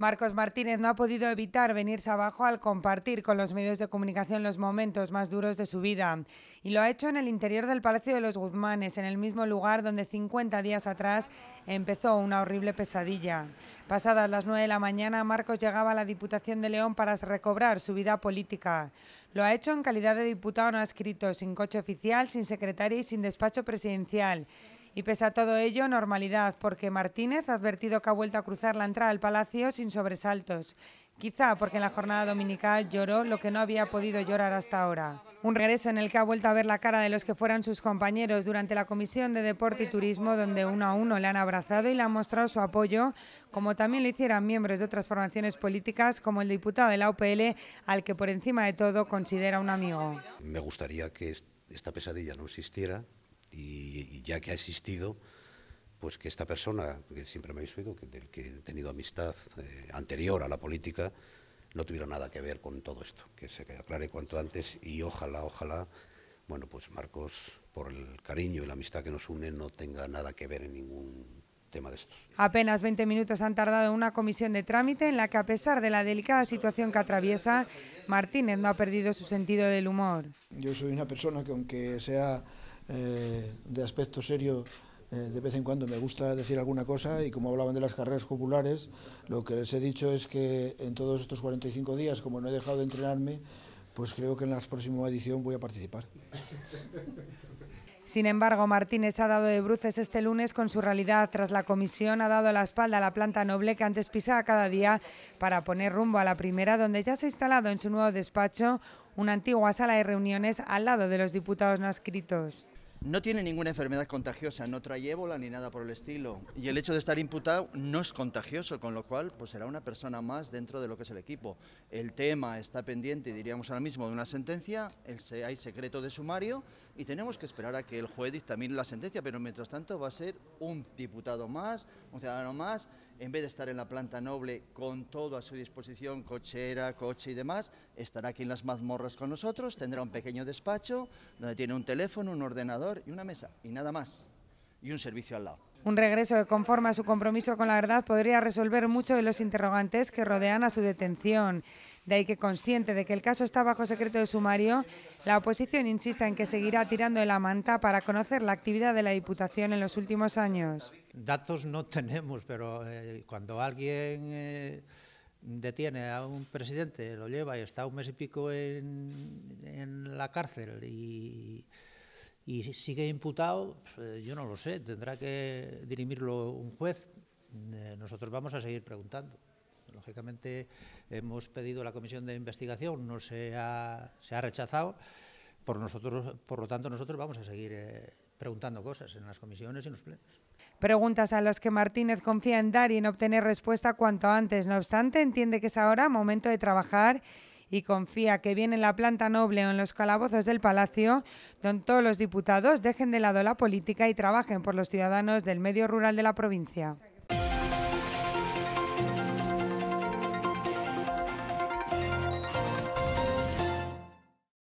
Marcos Martínez no ha podido evitar venirse abajo al compartir con los medios de comunicación los momentos más duros de su vida. Y lo ha hecho en el interior del Palacio de los Guzmanes, en el mismo lugar donde 50 días atrás empezó una horrible pesadilla. Pasadas las 9 de la mañana, Marcos llegaba a la Diputación de León para recobrar su vida política. Lo ha hecho en calidad de diputado no escrito sin coche oficial, sin secretaria y sin despacho presidencial. Y pese a todo ello, normalidad, porque Martínez ha advertido que ha vuelto a cruzar la entrada al Palacio sin sobresaltos. Quizá porque en la jornada dominical lloró lo que no había podido llorar hasta ahora. Un regreso en el que ha vuelto a ver la cara de los que fueran sus compañeros durante la Comisión de Deporte y Turismo, donde uno a uno le han abrazado y le han mostrado su apoyo, como también lo hicieran miembros de otras formaciones políticas, como el diputado de la UPL, al que por encima de todo considera un amigo. Me gustaría que esta pesadilla no existiera, y, ya que ha existido, pues que esta persona, que siempre me habéis oído, que, del que he tenido amistad eh, anterior a la política, no tuviera nada que ver con todo esto, que se aclare cuanto antes y ojalá, ojalá, bueno, pues Marcos, por el cariño y la amistad que nos une, no tenga nada que ver en ningún tema de estos. Apenas 20 minutos han tardado en una comisión de trámite en la que, a pesar de la delicada situación que atraviesa, Martínez no ha perdido su sentido del humor. Yo soy una persona que, aunque sea eh, de aspecto serio eh, de vez en cuando me gusta decir alguna cosa y como hablaban de las carreras populares, lo que les he dicho es que en todos estos 45 días, como no he dejado de entrenarme, pues creo que en la próxima edición voy a participar. Sin embargo, Martínez ha dado de bruces este lunes con su realidad. Tras la comisión ha dado la espalda a la planta noble que antes pisaba cada día para poner rumbo a la primera, donde ya se ha instalado en su nuevo despacho una antigua sala de reuniones al lado de los diputados no adscritos. No tiene ninguna enfermedad contagiosa, no trae ébola ni nada por el estilo. Y el hecho de estar imputado no es contagioso, con lo cual pues será una persona más dentro de lo que es el equipo. El tema está pendiente, diríamos ahora mismo, de una sentencia, el, hay secreto de sumario y tenemos que esperar a que el juez dictamine la sentencia, pero mientras tanto va a ser un diputado más, un ciudadano más en vez de estar en la planta noble con todo a su disposición, cochera, coche y demás, estará aquí en las mazmorras con nosotros, tendrá un pequeño despacho donde tiene un teléfono, un ordenador y una mesa, y nada más, y un servicio al lado. Un regreso que conforme a su compromiso con la verdad podría resolver muchos de los interrogantes que rodean a su detención. De ahí que consciente de que el caso está bajo secreto de sumario, la oposición insista en que seguirá tirando de la manta para conocer la actividad de la Diputación en los últimos años datos no tenemos, pero eh, cuando alguien eh, detiene a un presidente, lo lleva y está un mes y pico en, la cárcel y, sigue imputado, pues, yo no lo sé, tendrá que dirimirlo un juez. Eh, nosotros vamos a seguir preguntando. Lógicamente hemos pedido la comisión de investigación, no ha, se ha rechazado. Por, nosotros, por lo tanto, nosotros vamos a seguir eh, preguntando cosas en las comisiones y en los plenos. Preguntas a las que Martínez confía en dar y en obtener respuesta cuanto antes. No obstante, entiende que es ahora momento de trabajar y confía que viene en la planta noble o en los calabozos del Palacio, donde todos los diputados dejen de lado la política y trabajen por los ciudadanos del medio rural de la provincia.